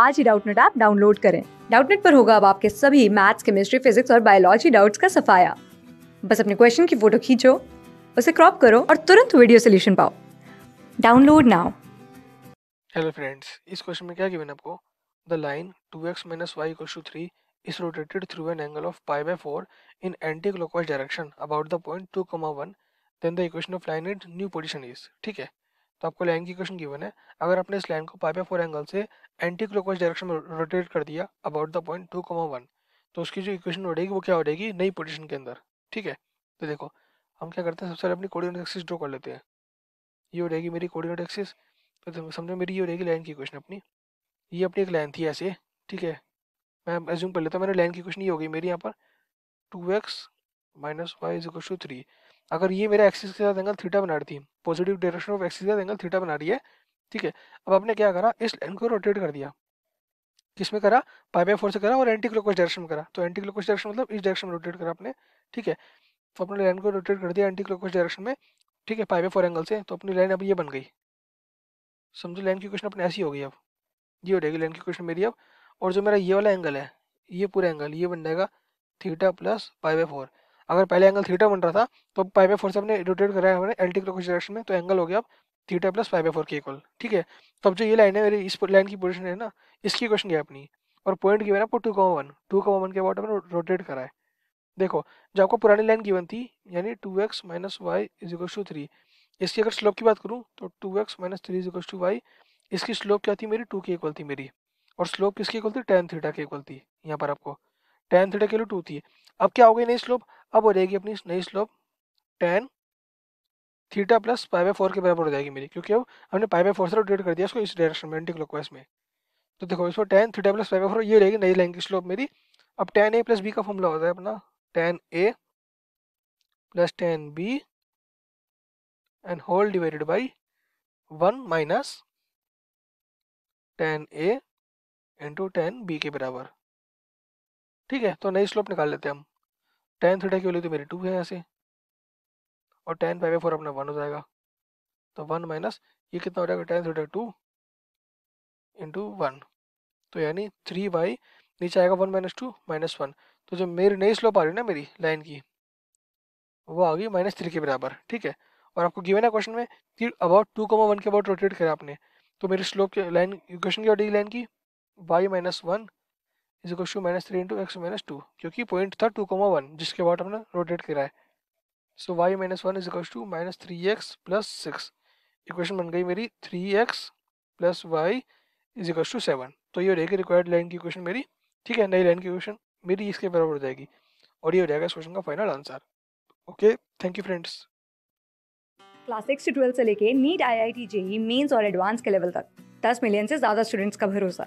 आज ही Doubtnut app download करें डाउटनेट पर होगा अब आपके सभी मैथ्स केमिस्ट्री फिजिक्स और बायोलॉजी डाउट्स का सफाया बस अपने क्वेश्चन की फोटो खींचो उसे क्रॉप करो और तुरंत वीडियो सोल्यूशन पाओ डाउनलोड नाउ हेलो फ्रेंड्स इस क्वेश्चन में क्या गिवन आपको the line 2x y 3 is rotated through an angle of pi by 4 in anti clockwise direction about the point 2 comma 1 then the equation of line at new position is ठीक है तो आपको line की question given है अगर आपने इस line को पाई फोर एंगल से एंटी क्लोक डायरेक्शन में रोटेट कर दिया about the point two comma one तो उसकी जो इक्वेशन हो रहेगी वो क्या हो रहेगी नई पोजिशन के अंदर ठीक है तो देखो हम क्या करते हैं सबसे पहले अपनी कोर्डिनेट एक्सिस ड्रॉ कर लेते हैं ये हो रहेगी मेरी कोर्डिनेट एक्सिस तो समझो मेरी ये हो रहेगी लाइन की इक्वेशन अपनी ये अपनी एक लाइन थी ऐसे ठीक है मैं एज्यूम कर लेता हूँ मेरी लाइन की क्वेश्चन ये हो गई मेरी यहाँ पर two x minus y is equal to three अगर ये मेरा एक्सिस के साथ एंगल थीटा बना रही थी पॉजिटिव डायरेक्शन ऑफ एक्सिस के साथ एंगल थीटा बना रही है ठीक है अब आपने क्या करा इस लाइन को रोटेट कर दिया किस में करा पाई बाई फोर से करा और एंटी क्लॉकवाइज डायरेक्शन में करा तो एंटी क्लॉकवाइज डायरेक्शन मतलब इस डायरेक्शन में रोटेट करा आपने ठीक है तो अपने लाइन को रोटेट कर दिया एंटी क्लॉकवाइज डायरेक्शन में ठीक है पाई बाई फोर एंगल से तो अपनी लाइन अब ये बन गई समझो लाइन की क्वेश्चन अपनी ऐसी हो गई अब ये हो जाएगी लाइन की क्वेश्चन मेरी अब और जो मेरा ये वाला एंगल है ये पूरा एंगल ये बन जाएगा theta plus pi by four अगर पहले एंगल थीटा बन रहा था तो पाई बाई फोर से अपने रोटेट कराया हमने टी क्लॉक डायरेक्शन में तो एंगल हो गया अब theta plus five by four के इक्वल ठीक है तो अब जो ये लाइन है मेरी इस लाइन की पोजिशन है ना इसकी क्वेश्चन किया अपनी और पॉइंट की आपको two comma one two comma one के अबाउट हमने रोटेट करा है देखो जो आपको पुरानी लाइन वन थी यानी two x minus y is equal to three इसकी अगर स्लोप की बात करूँ तो two x minus three is equal to y इसकी स्लोप क्या थी मेरी टू के इक्वल थी मेरी और स्लोप किसकी इक्वल थी टेन थीटा के इक्वल थी यहाँ पर आपको टेन थीटा के लिए टू थी अब क्या हो गई नई स्लोप अब हो जाएगी अपनी नई slope tan theta plus pi by four के बराबर हो जाएगी मेरी क्योंकि अब हमने पाई बाई फोर से रोटेट कर दिया इसको इस डायरेक्शन में एंटी क्लॉकवाइज में तो देखो इसको tan theta plus pi by four ये रहेगी नई लाइन की स्लोप मेरी अब टेन ए प्लस बी का फॉर्मूला होता है अपना tan A plus tan B and whole divided by one minus tan A into tan B के बराबर ठीक है तो नई स्लोप निकाल लेते हैं हम टेन थीटा की वैल्यू तो मेरी टू है ऐसे और टेन फाइव बाई फोर अपना वन हो जाएगा तो वन माइनस ये कितना हो जाएगा tan theta two into one तो यानी थ्री बाई नीचे आएगा one minus two minus one तो जो मेरी नई स्लोप आ रही है ना मेरी लाइन की वो आ गई माइनस थ्री के बराबर ठीक है और आपको गिवन है क्वेश्चन में कि अबाउट टू कमा वन के अबाउट रोटेट करा आपने तो मेरी स्लोप लाइन क्वेश्चन क्या हो जाएगी लाइन की y minus one is equal to minus three into x minus two क्योंकि पॉइंट था टू कोमा वन जिसके बाद हमने रोटेट करा है so y minus one is equal to minus three x plus six equation बन गई मेरी three x plus y is equal to seven तो ये हो जाएगी रिक्वायर्ड लाइन की इक्वेशन मेरी ठीक है नई लाइन की इक्वेशन मेरी इसके बराबर हो जाएगी और ये हो जाएगा इस क्वेश्चन का final answer okay thank you friends class six से ट्वेल्थ से लेके NEET I I T JEE Mains और एडवांस के लेवल तक दस मिलियन से ज़्यादा स्टूडेंट्स का भरोसा